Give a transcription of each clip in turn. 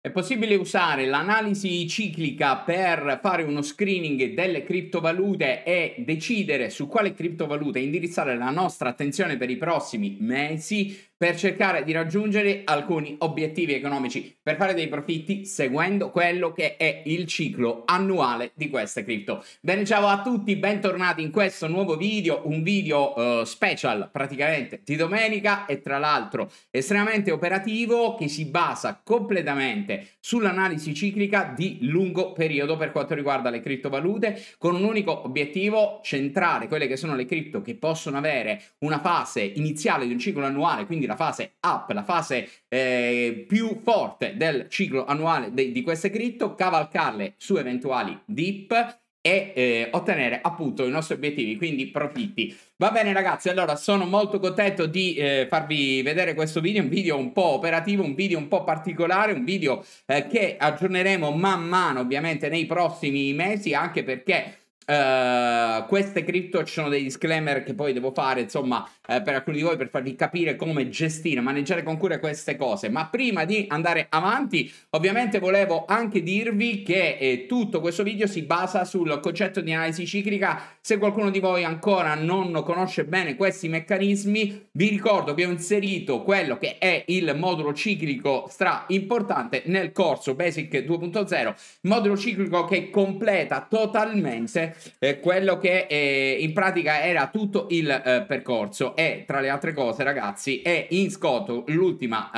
È possibile usare l'analisi ciclica per fare uno screening delle criptovalute e decidere su quale criptovaluta indirizzare la nostra attenzione per i prossimi mesi per cercare di raggiungere alcuni obiettivi economici, per fare dei profitti seguendo quello che è il ciclo annuale di queste cripto. Bene, ciao a tutti, bentornati in questo nuovo video, un video uh, special praticamente di domenica e tra l'altro estremamente operativo che si basa completamente sull'analisi ciclica di lungo periodo per quanto riguarda le criptovalute con un unico obiettivo centrale, quelle che sono le cripto che possono avere una fase iniziale di un ciclo annuale, quindi la fase up, la fase eh, più forte del ciclo annuale de- di queste cripto, cavalcarle su eventuali dip e eh, ottenere appunto i nostri obiettivi, quindi profitti. Va bene ragazzi, allora sono molto contento di eh, farvi vedere questo video, un video un po' operativo, un video un po' particolare, un video eh, che aggiorneremo man mano ovviamente nei prossimi mesi, anche perché Uh, queste cripto ci sono dei disclaimer che poi devo fare insomma eh, per alcuni di voi per farvi capire come gestire, maneggiare con cura queste cose ma prima di andare avanti ovviamente volevo anche dirvi che eh, tutto questo video si basa sul concetto di analisi ciclica se qualcuno di voi ancora non conosce bene questi meccanismi vi ricordo che ho inserito quello che è il modulo ciclico stra importante nel corso Basic 2.0 modulo ciclico che completa totalmente eh, quello che eh, in pratica era tutto il eh, percorso e tra le altre cose ragazzi è in scotto l'ultima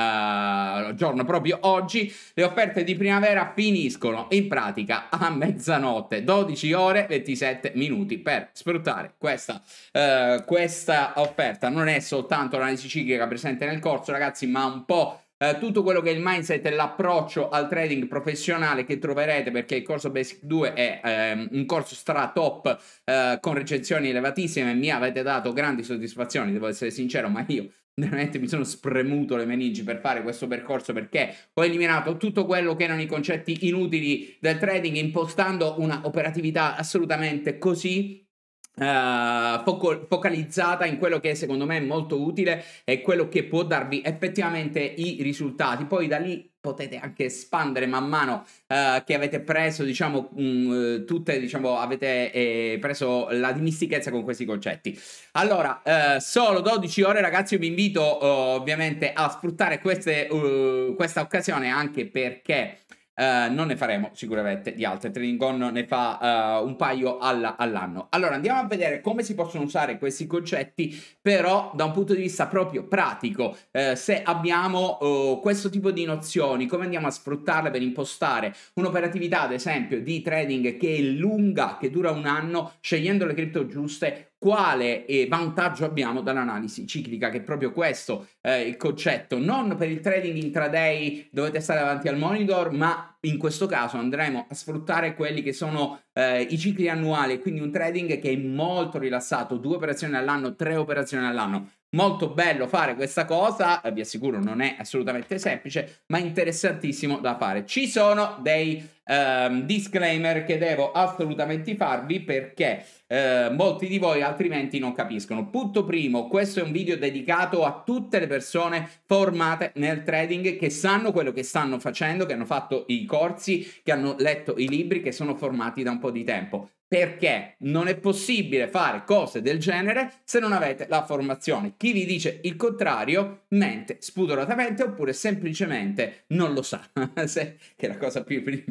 eh, giorno proprio oggi le offerte di primavera finiscono in pratica a mezzanotte 12 ore 27 minuti per sfruttare questa, eh, questa offerta non è soltanto l'analisi ciclica presente nel corso ragazzi ma un po' Eh, tutto quello che è il mindset e l'approccio al trading professionale che troverete perché il corso Basic 2 è ehm, un corso stra top eh, con recensioni elevatissime, mi avete dato grandi soddisfazioni, devo essere sincero, ma io veramente mi sono spremuto le meningi per fare questo percorso perché ho eliminato tutto quello che erano i concetti inutili del trading impostando una operatività assolutamente così Uh, focalizzata in quello che secondo me è molto utile e quello che può darvi effettivamente i risultati. Poi da lì potete anche espandere man mano uh, che avete preso, diciamo, mh, mm, eh, tutte, diciamo, avete eh, preso la dimistichezza con questi concetti. Allora, uh, solo 12 ore, ragazzi, vi invito uh, ovviamente a sfruttare queste, questa occasione anche perché eh, non ne faremo sicuramente di altre. Trading On ne fa uh, un paio alla, all'anno. Allora andiamo a vedere come si possono usare questi concetti, però da un punto di vista proprio pratico. Uh, se abbiamo oh, questo tipo di nozioni, come andiamo a sfruttarle per impostare un'operatività, ad esempio, di trading che è lunga, che dura un anno, scegliendo le cripto giuste, quale vantaggio abbiamo dall'analisi ciclica, che è proprio questo eh, il concetto. Non per il trading intraday dovete stare davanti al monitor, ma in questo caso andremo a sfruttare quelli che sono eh, i cicli annuali, quindi un trading che è molto rilassato, due operazioni all'anno, tre operazioni all'anno. Molto bello fare questa cosa, eh, vi assicuro non è assolutamente semplice, ma interessantissimo da fare. Ci sono dei ehm, disclaimer che devo assolutamente farvi perché eh, molti di voi altrimenti non capiscono. Punto primo, questo è un video dedicato a tutte le persone formate nel trading che sanno quello che stanno facendo, che hanno fatto i corsi che hanno letto i libri che sono formati da un po' di tempo. Perché non è possibile fare cose del genere se non avete la formazione. Chi vi dice il contrario mente spudoratamente oppure semplicemente non lo sa, che è la cosa più, più,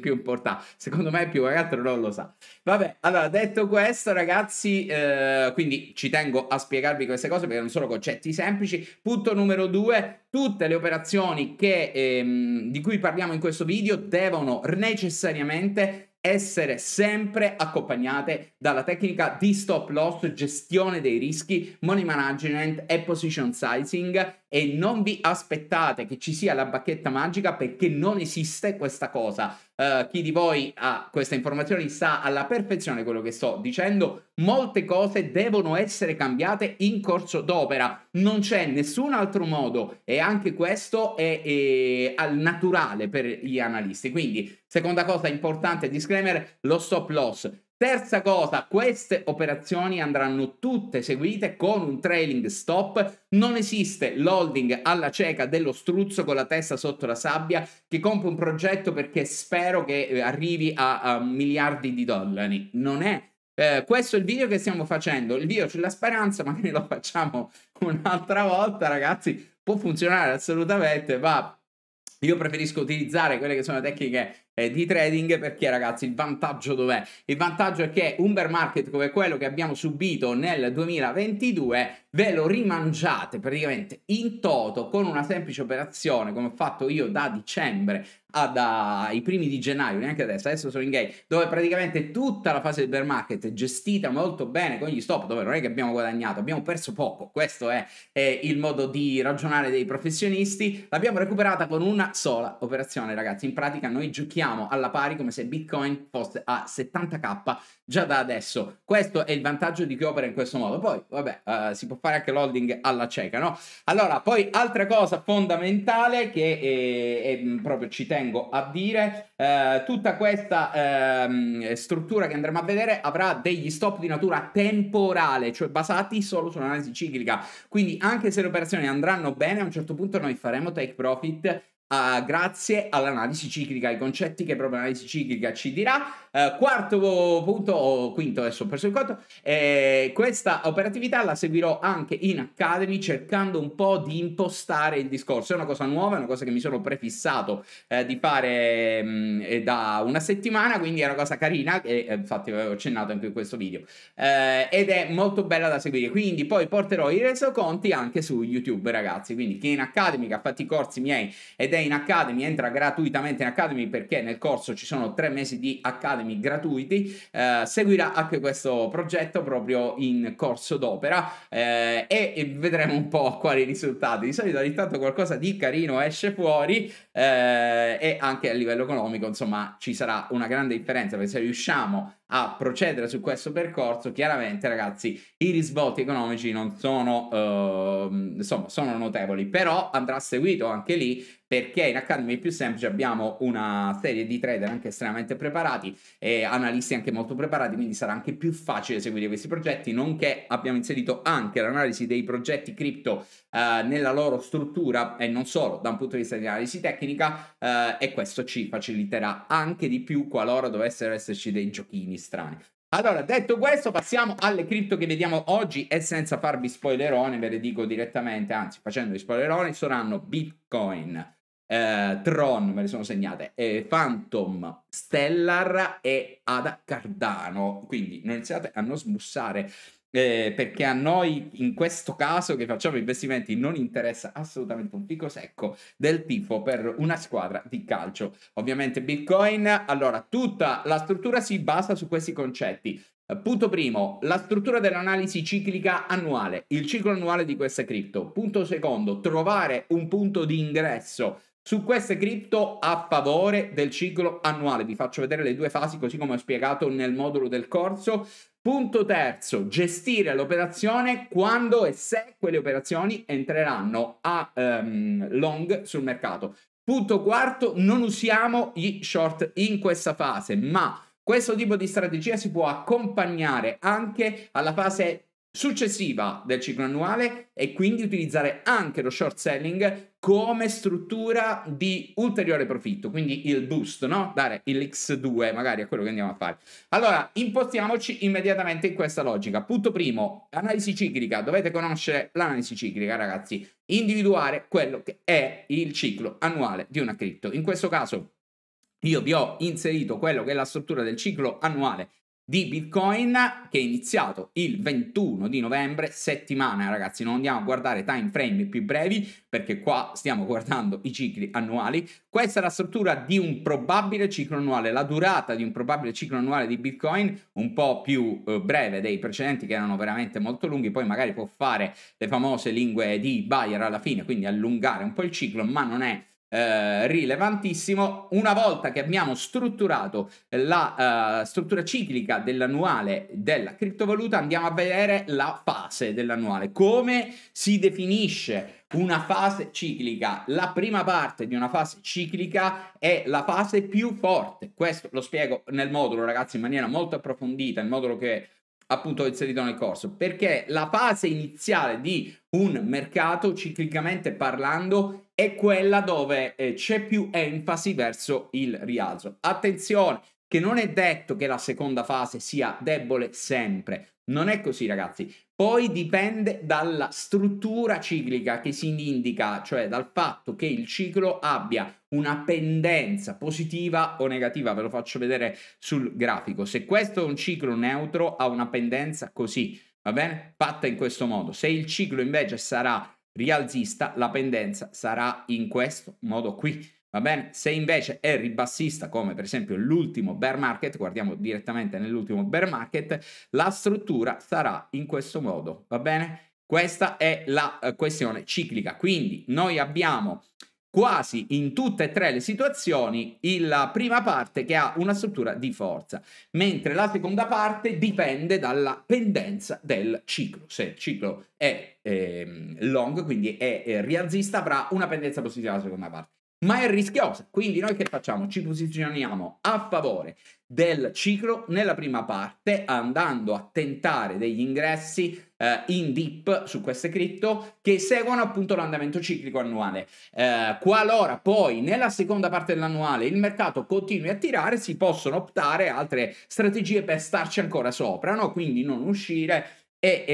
più importante. Secondo me più che altro non lo sa. Vabbè, allora detto questo ragazzi, eh, quindi ci tengo a spiegarvi queste cose perché non sono concetti semplici. Punto numero due, tutte le operazioni che, ehm, di cui parliamo in questo video devono necessariamente essere sempre accompagnate dalla tecnica di stop loss, gestione dei rischi, money management e position sizing e non vi aspettate che ci sia la bacchetta magica perché non esiste questa cosa. Uh, chi di voi ha queste informazioni sa alla perfezione quello che sto dicendo. Molte cose devono essere cambiate in corso d'opera, non c'è nessun altro modo e anche questo è, è al naturale per gli analisti. Quindi, seconda cosa importante, disclaimer, lo stop loss Terza cosa, queste operazioni andranno tutte seguite con un trailing stop. Non esiste l'holding alla cieca dello struzzo con la testa sotto la sabbia che compra un progetto perché spero che eh, arrivi a, a miliardi di dollari. Non è eh, questo è il video che stiamo facendo. Il video sulla speranza, magari lo facciamo un'altra volta, ragazzi. Può funzionare assolutamente, ma io preferisco utilizzare quelle che sono le tecniche eh, di trading perché ragazzi il vantaggio dov'è? Il vantaggio è che un bear market come quello che abbiamo subito nel 2022 ve lo rimangiate praticamente in toto con una semplice operazione come ho fatto io da dicembre ai primi di gennaio, neanche adesso, adesso sono in gay, dove praticamente tutta la fase del bear market è gestita molto bene con gli stop, dove non è che abbiamo guadagnato, abbiamo perso poco, questo è, è il modo di ragionare dei professionisti, l'abbiamo recuperata con una sola operazione ragazzi, in pratica noi giochiamo ragioniamo alla pari come se Bitcoin fosse a 70k già da adesso. Questo è il vantaggio di chi opera in questo modo. Poi, vabbè, uh, si può fare anche l'holding alla cieca, no? Allora, poi altra cosa fondamentale che eh, è, è, mm, proprio ci tengo a dire, uh, tutta questa uh, struttura che andremo a vedere avrà degli stop di natura temporale, cioè basati solo sull'analisi ciclica. Quindi anche se le operazioni andranno bene, a un certo punto noi faremo take profit Uh, grazie all'analisi ciclica, ai concetti che proprio l'analisi ciclica ci dirà. Uh, quarto punto, o quinto adesso ho perso il conto, eh, questa operatività la seguirò anche in Academy cercando un po' di impostare il discorso. È una cosa nuova, è una cosa che mi sono prefissato eh, di fare mh, mm, eh, da una settimana, quindi è una cosa carina e eh, infatti avevo accennato anche in questo video. Eh, ed è molto bella da seguire, quindi poi porterò i resoconti anche su YouTube ragazzi, quindi chi in Academy che ha fatto i corsi miei ed è è in Academy, entra gratuitamente in Academy perché nel corso ci sono tre mesi di Academy gratuiti, eh, seguirà anche questo progetto proprio in corso d'opera eh, e, vedremo un po' quali risultati. Di solito ogni tanto qualcosa di carino esce fuori eh, e anche a livello economico, insomma, ci sarà una grande differenza perché se riusciamo a procedere su questo percorso, chiaramente ragazzi i risvolti economici non sono, uh, insomma, sono notevoli, però andrà seguito anche lì perché in Academy più semplice abbiamo una serie di trader anche estremamente preparati e analisti anche molto preparati, quindi sarà anche più facile seguire questi progetti, nonché abbiamo inserito anche l'analisi dei progetti cripto eh, nella loro struttura e non solo da un punto di vista di analisi tecnica eh, e questo ci faciliterà anche di più qualora dovessero esserci dei giochini strani. Allora, detto questo, passiamo alle cripto che vediamo oggi e senza farvi spoilerone, ve le dico direttamente, anzi facendovi spoilerone, saranno Bitcoin, eh, Tron, me le sono segnate, eh, Phantom, Stellar e Ada Cardano. Quindi non iniziate a non smussare eh, perché a noi in questo caso che facciamo investimenti non interessa assolutamente un picco secco del tifo per una squadra di calcio. Ovviamente Bitcoin, allora tutta la struttura si basa su questi concetti. Punto primo, la struttura dell'analisi ciclica annuale, il ciclo annuale di questa cripto. Punto secondo, trovare un punto di ingresso su queste cripto a favore del ciclo annuale. Vi faccio vedere le due fasi così come ho spiegato nel modulo del corso. Punto terzo, gestire l'operazione quando e se quelle operazioni entreranno a um, long sul mercato. Punto quarto, non usiamo gli short in questa fase, ma questo tipo di strategia si può accompagnare anche alla fase successiva del ciclo annuale e quindi utilizzare anche lo short selling come struttura di ulteriore profitto, quindi il boost, no? Dare il X2 magari a quello che andiamo a fare. Allora, impostiamoci immediatamente in questa logica. Punto primo, analisi ciclica. Dovete conoscere l'analisi ciclica, ragazzi. Individuare quello che è il ciclo annuale di una cripto. In questo caso io vi ho inserito quello che è la struttura del ciclo annuale di Bitcoin che è iniziato il 21 di novembre, settimana eh, ragazzi, non andiamo a guardare time frame più brevi perché qua stiamo guardando i cicli annuali. Questa è la struttura di un probabile ciclo annuale, la durata di un probabile ciclo annuale di Bitcoin, un po' più eh, breve dei precedenti che erano veramente molto lunghi, poi magari può fare le famose lingue di Bayer alla fine, quindi allungare un po' il ciclo, ma non è eh, rilevantissimo. Una volta che abbiamo strutturato la eh, struttura ciclica dell'annuale della criptovaluta, andiamo a vedere la fase dell'annuale. Come si definisce una fase ciclica? La prima parte di una fase ciclica è la fase più forte. Questo lo spiego nel modulo, ragazzi, in maniera molto approfondita, il modulo che appunto inserito nel corso, perché la fase iniziale di un mercato, ciclicamente parlando, è quella dove eh, c'è più enfasi verso il rialzo. Attenzione, che non è detto che la seconda fase sia debole sempre. Non è così, ragazzi. Poi dipende dalla struttura ciclica che si indica, cioè dal fatto che il ciclo abbia una pendenza positiva o negativa. Ve lo faccio vedere sul grafico. Se questo è un ciclo neutro, ha una pendenza così, va bene? Fatta in questo modo. Se il ciclo invece sarà rialzista, la pendenza sarà in questo modo qui. Va bene? Se invece è ribassista, come per esempio l'ultimo bear market, guardiamo direttamente nell'ultimo bear market, la struttura sarà in questo modo, va bene? Questa è la eh, questione ciclica. Quindi noi abbiamo quasi in tutte e tre le situazioni la prima parte che ha una struttura di forza, mentre la seconda parte dipende dalla pendenza del ciclo. Se il ciclo è eh, long, quindi è, è eh, rialzista, avrà una pendenza positiva la seconda parte ma è rischiosa. Quindi noi che facciamo? Ci posizioniamo a favore del ciclo nella prima parte andando a tentare degli ingressi eh, in dip su queste cripto che seguono appunto l'andamento ciclico annuale. Eh, qualora poi nella seconda parte dell'annuale il mercato continui a tirare si possono optare altre strategie per starci ancora sopra, no? quindi non uscire e,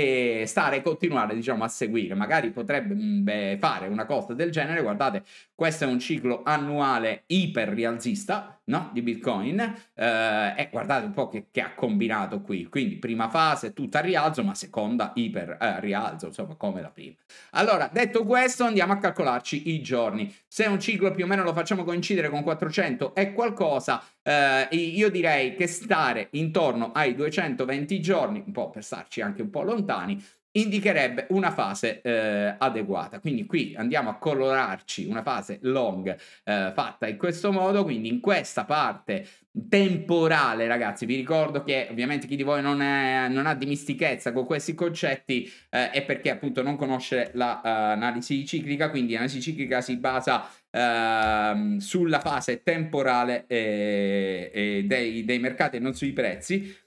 e, stare e continuare diciamo a seguire magari potrebbe mm, beh, fare una cosa del genere guardate questo è un ciclo annuale iper rialzista no? di bitcoin eh, e guardate un po' che, che, ha combinato qui quindi prima fase tutta rialzo ma seconda iper eh, rialzo insomma come la prima allora detto questo andiamo a calcolarci i giorni se un ciclo più o meno lo facciamo coincidere con 400 e qualcosa eh, io direi che stare intorno ai 220 giorni, un po' per starci anche un po' lontani, indicherebbe una fase eh, adeguata. Quindi qui andiamo a colorarci una fase long eh, fatta in questo modo, quindi in questa parte temporale ragazzi vi ricordo che ovviamente chi di voi non, è, non ha dimistichezza con questi concetti eh, è perché appunto non conosce l'analisi la, uh, ciclica quindi l'analisi ciclica si basa ehm, sulla fase temporale eh, eh, dei, dei mercati e non sui prezzi,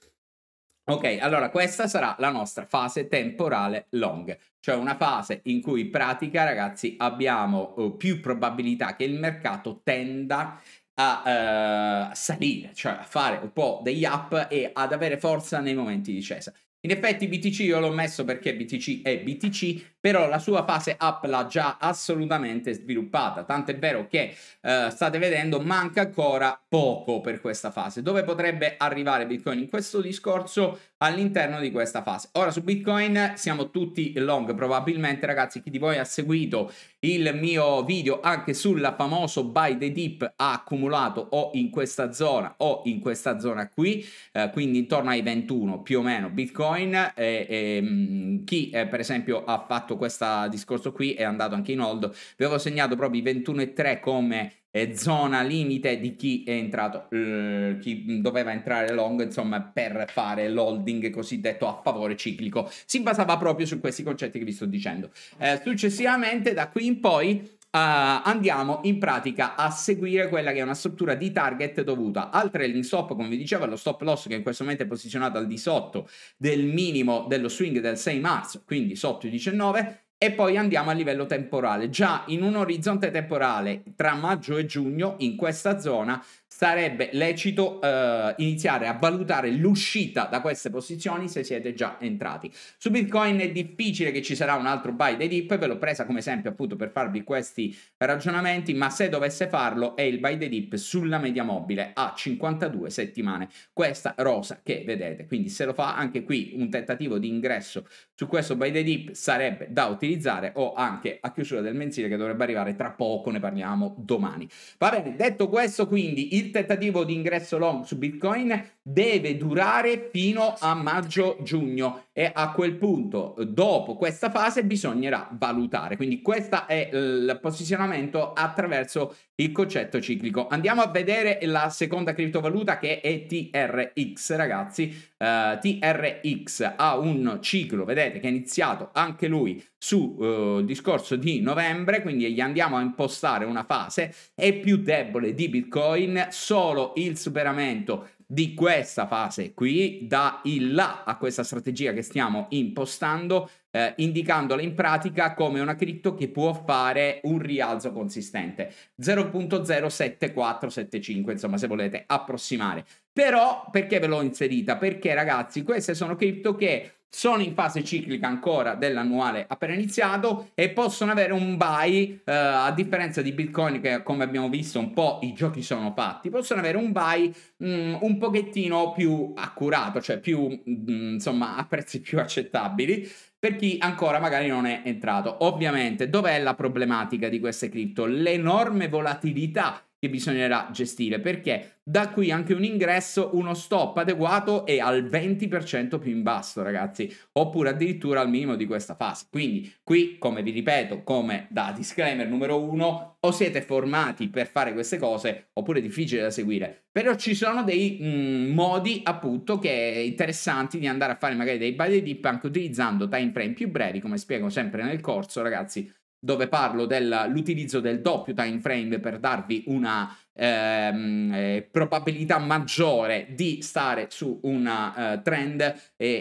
Ok, allora questa sarà la nostra fase temporale long, cioè una fase in cui in pratica, ragazzi, abbiamo eh, più probabilità che il mercato tenda a uh, salire, cioè a fare un po' degli up e ad avere forza nei momenti di discesa. In effetti BTC io l'ho messo perché BTC è BTC, però la sua fase up l'ha già assolutamente sviluppata, tant'è vero che eh, state vedendo manca ancora poco per questa fase. Dove potrebbe arrivare Bitcoin in questo discorso? All'interno di questa fase. Ora su Bitcoin siamo tutti long, probabilmente ragazzi chi di voi ha seguito il mio video anche sul famoso buy the dip ha accumulato o in questa zona o in questa zona qui, eh, quindi intorno ai 21 più o meno Bitcoin Bitcoin e, e mm, chi eh, per esempio ha fatto questo discorso qui è andato anche in hold, vi avevo segnato proprio i 21,3 come eh, zona limite di chi è entrato, eh, chi doveva entrare long, insomma, per fare l'holding cosiddetto a favore ciclico. Si basava proprio su questi concetti che vi sto dicendo. Eh, successivamente da qui in poi Uh, andiamo in pratica a seguire quella che è una struttura di target dovuta al trailing stop, come vi dicevo, allo stop loss che in questo momento è posizionato al di sotto del minimo dello swing del 6 marzo, quindi sotto i 19, e poi andiamo a livello temporale. Già in un orizzonte temporale tra maggio e giugno, in questa zona, sarebbe lecito eh, iniziare a valutare l'uscita da queste posizioni se siete già entrati. Su Bitcoin è difficile che ci sarà un altro buy the dip, ve l'ho presa come esempio appunto per farvi questi ragionamenti, ma se dovesse farlo è il buy the dip sulla media mobile a 52 settimane, questa rosa che vedete. Quindi se lo fa anche qui un tentativo di ingresso su questo buy the dip sarebbe da utilizzare o anche a chiusura del mensile che dovrebbe arrivare tra poco, ne parliamo domani. Va bene, detto questo quindi il il tentativo di ingresso long su Bitcoin deve durare fino a maggio-giugno e a quel punto, dopo questa fase, bisognerà valutare. Quindi questo è eh, il posizionamento attraverso il concetto ciclico. Andiamo a vedere la seconda criptovaluta che è TRX, ragazzi. Uh, eh, TRX ha un ciclo, vedete, che è iniziato anche lui sul eh, uh, discorso di novembre, quindi gli andiamo a impostare una fase, è più debole di Bitcoin, solo il superamento di questa fase qui, da il là a questa strategia che stiamo impostando, eh, indicandola in pratica come una cripto che può fare un rialzo consistente 0.07475 insomma se volete approssimare però perché ve l'ho inserita perché ragazzi queste sono cripto che sono in fase ciclica ancora dell'annuale appena iniziato e possono avere un buy, eh, a differenza di Bitcoin che come abbiamo visto un po' i giochi sono fatti, possono avere un buy mh, mm, un pochettino più accurato, cioè più mh, mm, insomma a prezzi più accettabili per chi ancora magari non è entrato. Ovviamente dov'è la problematica di queste cripto? L'enorme volatilità che bisognerà gestire perché da qui anche un ingresso, uno stop adeguato e al 20% più in basso ragazzi oppure addirittura al minimo di questa fase quindi qui come vi ripeto come da disclaimer numero uno o siete formati per fare queste cose oppure è difficile da seguire però ci sono dei mh, mm, modi appunto che interessanti di andare a fare magari dei buy the dip anche utilizzando time frame più brevi come spiego sempre nel corso ragazzi dove parlo dell'utilizzo del doppio time frame per darvi una ehm, eh, probabilità maggiore di stare su un eh, trend e,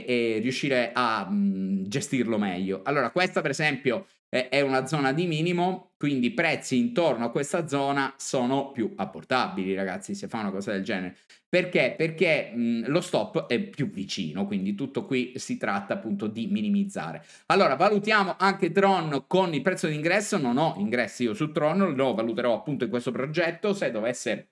e, riuscire a mh, mm, gestirlo meglio. Allora, questa per esempio è una zona di minimo, quindi i prezzi intorno a questa zona sono più apportabili, ragazzi, se fa una cosa del genere. Perché? Perché mh, lo stop è più vicino, quindi tutto qui si tratta appunto di minimizzare. Allora, valutiamo anche Tron con il prezzo d'ingresso, non ho ingressi io su Tron, lo valuterò appunto in questo progetto, se dovesse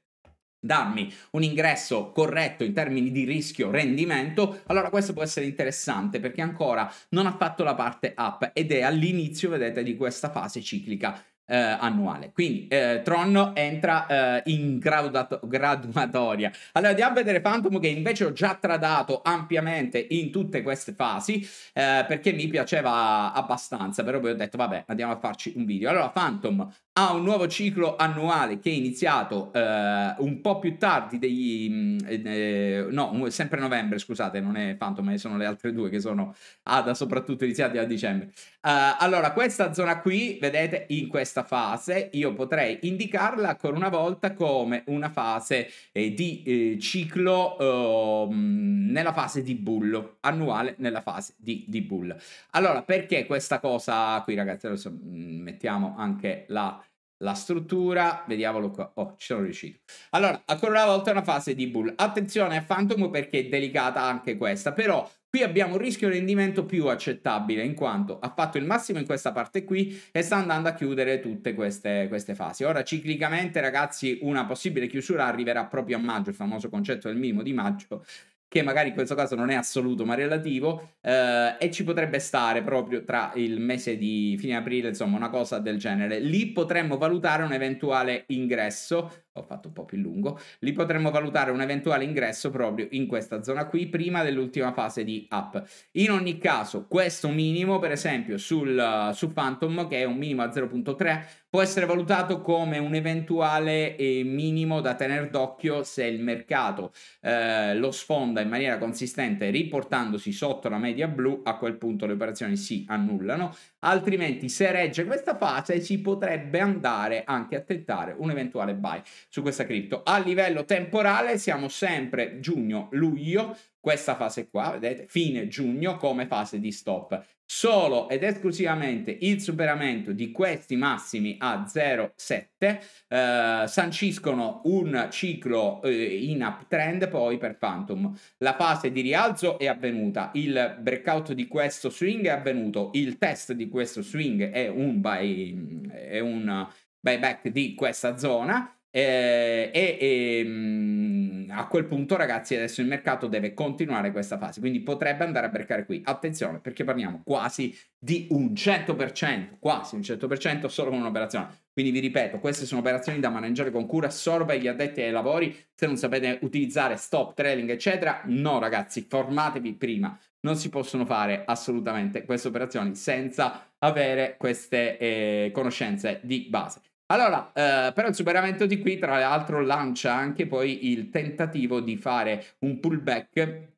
darmi un ingresso corretto in termini di rischio rendimento, allora questo può essere interessante perché ancora non ha fatto la parte up ed è all'inizio, vedete, di questa fase ciclica. Eh, annuale quindi eh, Tron entra eh, in graduatoria allora andiamo a vedere Phantom che invece ho già tradato ampiamente in tutte queste fasi eh, perché mi piaceva abbastanza però poi ho detto vabbè andiamo a farci un video allora Phantom ha un nuovo ciclo annuale che è iniziato eh, un po' più tardi degli... Mm, eh, no, sempre novembre, scusate, non è Phantom, ma eh, sono le altre due che sono ADA soprattutto iniziate a dicembre. Uh, allora, questa zona qui, vedete, in questa fase, io potrei indicarla ancora una volta come una fase eh, di eh, ciclo ehm, nella fase di bull, annuale nella fase di, di bull. Allora, perché questa cosa qui, ragazzi? Adesso mm, mettiamo anche la la struttura, vediamolo qua, oh ci sono riuscito. Allora, ancora una volta una fase di bull, attenzione a Phantom perché è delicata anche questa, però qui abbiamo un rischio rendimento più accettabile in quanto ha fatto il massimo in questa parte qui e sta andando a chiudere tutte queste, queste fasi. Ora ciclicamente ragazzi una possibile chiusura arriverà proprio a maggio, il famoso concetto del minimo di maggio che magari in questo caso non è assoluto ma relativo, eh, e ci potrebbe stare proprio tra il mese di fine aprile, insomma, una cosa del genere. Lì potremmo valutare un eventuale ingresso ho fatto un po' più lungo, li potremmo valutare un eventuale ingresso proprio in questa zona qui prima dell'ultima fase di up. In ogni caso, questo minimo, per esempio, sul, su Phantom, che è un minimo a 0.3, può essere valutato come un eventuale eh, minimo da tenere d'occhio se il mercato eh, lo sfonda in maniera consistente riportandosi sotto la media blu, a quel punto le operazioni si annullano, altrimenti se regge questa fase si potrebbe andare anche a tentare un eventuale buy su questa cripto. A livello temporale siamo sempre giugno-luglio, questa fase qua, vedete, fine giugno come fase di stop solo ed esclusivamente il superamento di questi massimi a 0,7 eh, sanciscono un ciclo eh, in uptrend poi per Phantom. La fase di rialzo è avvenuta, il breakout di questo swing è avvenuto, il test di questo swing è un, buy, è un buyback di questa zona eh, e, e ehm, a quel punto, ragazzi, adesso il mercato deve continuare questa fase, quindi potrebbe andare a breccare qui. Attenzione, perché parliamo quasi di un 100%, quasi un 100% solo con un'operazione. Quindi vi ripeto, queste sono operazioni da maneggiare con cura, sorba gli addetti ai lavori, se non sapete utilizzare stop, trailing, eccetera, no ragazzi, formatevi prima. Non si possono fare assolutamente queste operazioni senza avere queste eh, conoscenze di base. Allora, eh, però il superamento di qui, tra l'altro, lancia anche poi il tentativo di fare un pullback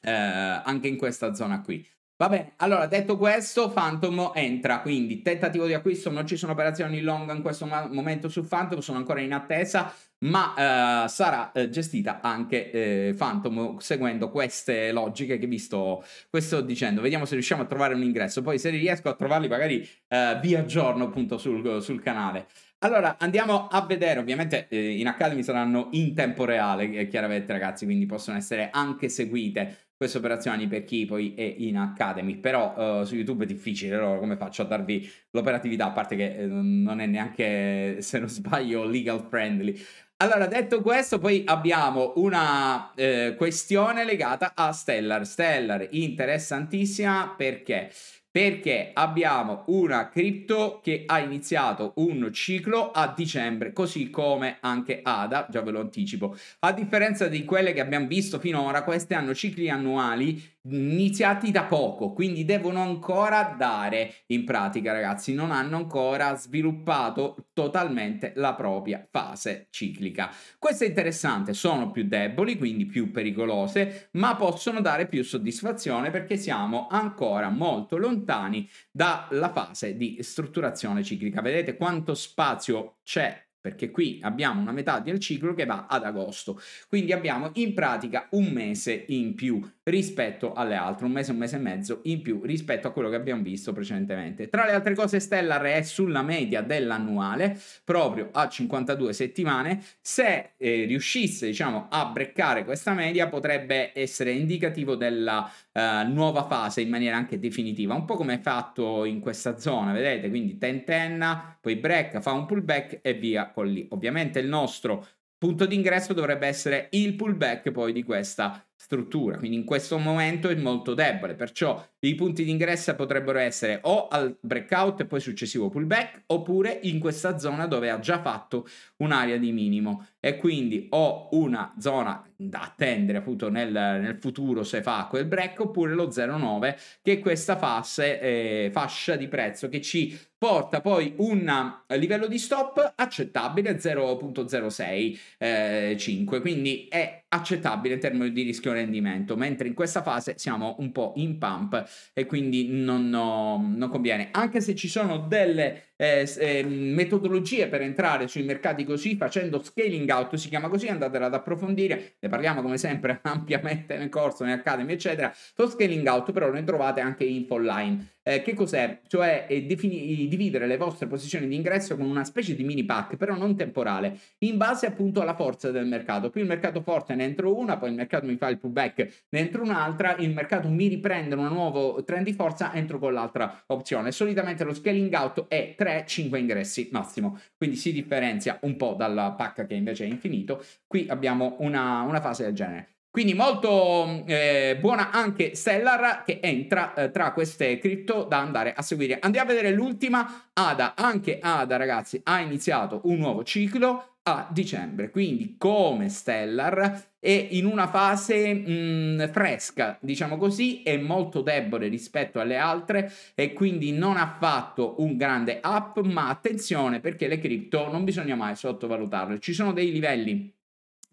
eh, anche in questa zona qui. Va bene, allora detto questo, Phantom entra, quindi tentativo di acquisto, non ci sono operazioni long in questo momento su Phantom, sono ancora in attesa, ma eh, sarà eh, gestita anche eh, Phantom seguendo queste logiche che vi sto, sto, dicendo. Vediamo se riusciamo a trovare un ingresso, poi se riesco a trovarli magari eh, vi aggiorno appunto sul, sul canale. Allora, andiamo a vedere, ovviamente eh, in Academy saranno in tempo reale, eh, chiaramente ragazzi, quindi possono essere anche seguite queste operazioni per chi poi è in Academy, però uh, su YouTube è difficile, allora come faccio a darvi l'operatività, a parte che eh, non è neanche, se non sbaglio, legal friendly. Allora, detto questo, poi abbiamo una eh, questione legata a Stellar. Stellar, interessantissima perché perché abbiamo una cripto che ha iniziato un ciclo a dicembre, così come anche ADA, già ve lo anticipo. A differenza di quelle che abbiamo visto finora, queste hanno cicli annuali iniziati da poco, quindi devono ancora dare in pratica, ragazzi, non hanno ancora sviluppato totalmente la propria fase ciclica. Questo è interessante, sono più deboli, quindi più pericolose, ma possono dare più soddisfazione perché siamo ancora molto lontani lontani dalla fase di strutturazione ciclica. Vedete quanto spazio c'è perché qui abbiamo una metà del ciclo che va ad agosto, quindi abbiamo in pratica un mese in più rispetto alle altre, un mese, un mese e mezzo in più rispetto a quello che abbiamo visto precedentemente. Tra le altre cose Stellar è sulla media dell'annuale, proprio a 52 settimane, se eh, riuscisse diciamo, a breccare questa media potrebbe essere indicativo della eh, nuova fase in maniera anche definitiva, un po' come è fatto in questa zona, vedete, quindi tentenna, poi break, fa un pullback e via circle Ovviamente il nostro punto d'ingresso dovrebbe essere il pullback poi di questa struttura, quindi in questo momento è molto debole, perciò i punti d'ingresso potrebbero essere o al breakout e poi successivo pullback, oppure in questa zona dove ha già fatto un'area di minimo e quindi ho una zona da attendere appunto nel, nel futuro se fa quel break oppure lo 0,9 che è questa fase, eh, fascia di prezzo che ci porta poi un eh, livello di stop accettabile 0.065 eh, quindi è accettabile in termini di rischio rendimento mentre in questa fase siamo un po' in pump e quindi non, non conviene anche se ci sono delle eh, ehm, metodologie per entrare sui mercati così, facendo scaling out, si chiama così, andatela ad approfondire, ne parliamo come sempre ampiamente nel corso, nell'Academy, eccetera. Su scaling out però ne trovate anche info online. Eh, che cos'è? Cioè defini- dividere le vostre posizioni di ingresso con una specie di mini pack, però non temporale, in base appunto alla forza del mercato. Più il mercato forte ne entro una, poi il mercato mi fa il pullback, ne entro un'altra, il mercato mi riprende un nuovo trend di forza, entro con l'altra opzione. Solitamente lo scaling out è 3-5 ingressi massimo, quindi si differenzia un po' dalla pack che invece è infinito. Qui abbiamo una, una fase del genere. Quindi molto mm, eh, buona anche Stellar che entra eh, tra queste cripto da andare a seguire. Andiamo a vedere l'ultima ADA. Anche ADA ragazzi ha iniziato un nuovo ciclo a dicembre, quindi come Stellar è in una fase mh, mm, fresca, diciamo così, è molto debole rispetto alle altre e quindi non ha fatto un grande up, ma attenzione perché le cripto non bisogna mai sottovalutarle, ci sono dei livelli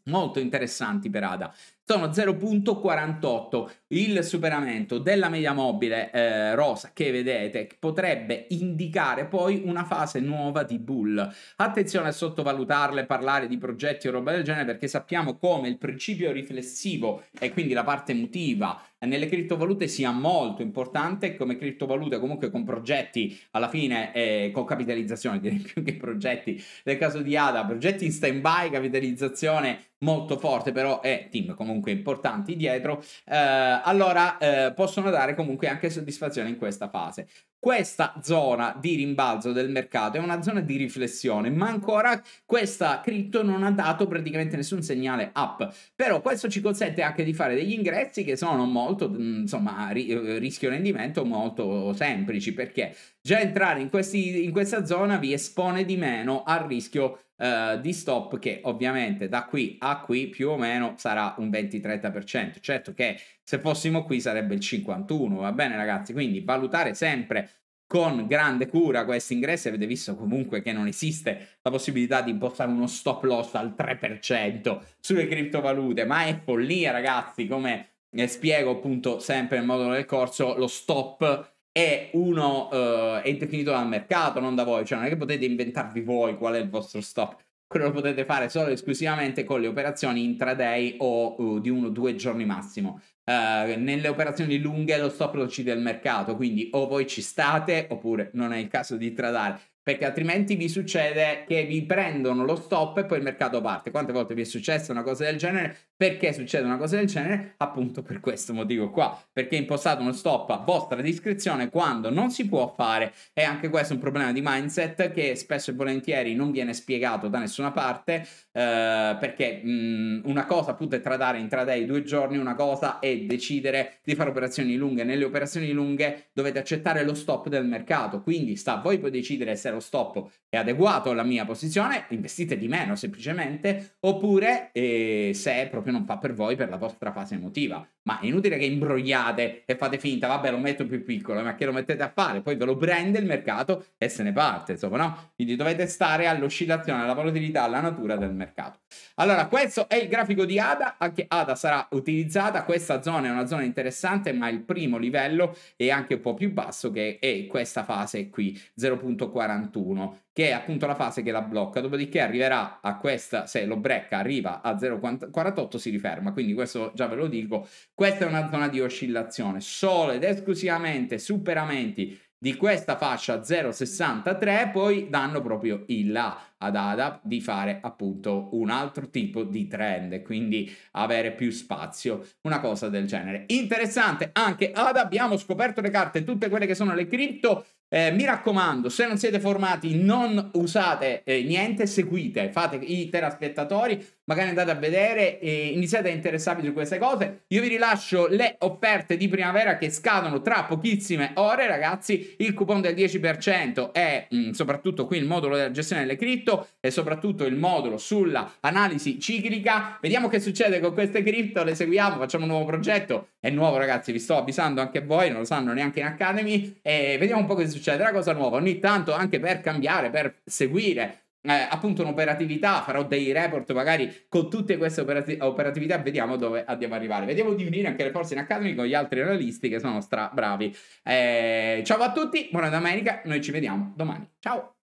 molto interessanti per ADA sono 0.48. Il superamento della media mobile eh, rosa che vedete potrebbe indicare poi una fase nuova di bull. Attenzione a sottovalutarle, parlare di progetti o roba del genere perché sappiamo come il principio riflessivo e quindi la parte emotiva nelle criptovalute sia molto importante come criptovalute comunque con progetti alla fine eh, con capitalizzazione direi più che progetti nel caso di ADA progetti in stand by capitalizzazione molto forte però è eh, team comunque comunque importanti dietro, eh, allora eh, possono dare comunque anche soddisfazione in questa fase. Questa zona di rimbalzo del mercato è una zona di riflessione, ma ancora questa cripto non ha dato praticamente nessun segnale up. Però questo ci consente anche di fare degli ingressi che sono molto, mm, insomma, ri- eh, rischio rendimento molto semplici, perché già entrare in, questi, in questa zona vi espone di meno al rischio uh, di stop che ovviamente da qui a qui più o meno sarà un 20-30%. Certo che se fossimo qui sarebbe il 51%, va bene ragazzi? Quindi valutare sempre con grande cura questi ingressi avete visto comunque che non esiste la possibilità di impostare uno stop loss al 3% sulle criptovalute ma è follia ragazzi come eh, spiego appunto sempre nel modulo del corso lo stop è uno uh, è definito dal mercato, non da voi, cioè non è che potete inventarvi voi qual è il vostro stop. Quello lo potete fare solo e esclusivamente con le operazioni intraday o uh, di uno o due giorni massimo. Uh, nelle operazioni lunghe lo stop lo decide il mercato, quindi o voi ci state oppure non è il caso di tradare perché altrimenti vi succede che vi prendono lo stop e poi il mercato parte. Quante volte vi è successa una cosa del genere? Perché succede una cosa del genere? Appunto per questo motivo qua, perché impostate uno stop a vostra discrezione quando non si può fare e anche questo è un problema di mindset che spesso e volentieri non viene spiegato da nessuna parte eh, perché mh, mm, una cosa appunto è tradare in traday due giorni, una cosa è decidere di fare operazioni lunghe. Nelle operazioni lunghe dovete accettare lo stop del mercato, quindi sta a voi poi decidere se lo stop è adeguato alla mia posizione, investite di meno semplicemente, oppure eh, se proprio non fa per voi per la vostra fase emotiva ma è inutile che imbrogliate e fate finta, vabbè lo metto più piccolo, ma che lo mettete a fare? Poi ve lo prende il mercato e se ne parte, insomma, no? Quindi dovete stare all'oscillazione, alla volatilità, alla natura del mercato. Allora, questo è il grafico di ADA, anche ADA sarà utilizzata, questa zona è una zona interessante, ma il primo livello è anche un po' più basso che è questa fase qui, 0.41 che è appunto la fase che la blocca, dopodiché arriverà a questa, se lo brecca arriva a 0,48 si riferma, quindi questo già ve lo dico, questa è una zona di oscillazione, solo ed esclusivamente superamenti di questa fascia 0,63 poi danno proprio il là ad ADA di fare appunto un altro tipo di trend, quindi avere più spazio, una cosa del genere. Interessante anche ADA, abbiamo scoperto le carte, tutte quelle che sono le cripto, eh, mi raccomando, se non siete formati, non usate eh, niente, seguite, fate i telespettatori, magari andate a vedere e iniziate a interessarvi su queste cose. Io vi rilascio le offerte di primavera che scadono tra pochissime ore, ragazzi. Il coupon del 10% è mh, mm, soprattutto qui il modulo della gestione delle cripto e soprattutto il modulo sulla analisi ciclica. Vediamo che succede con queste cripto, le seguiamo, facciamo un nuovo progetto. È nuovo, ragazzi, vi sto avvisando anche voi, non lo sanno neanche in Academy. E vediamo un po' che succede succederà cosa nuova, ogni tanto anche per cambiare, per seguire eh, appunto un'operatività, farò dei report magari con tutte queste operati- operatività, vediamo dove andiamo a arrivare. Vediamo di unire anche le forze in Academy con gli altri analisti che sono stra bravi. Eh, ciao a tutti, buona domenica, noi ci vediamo domani. Ciao!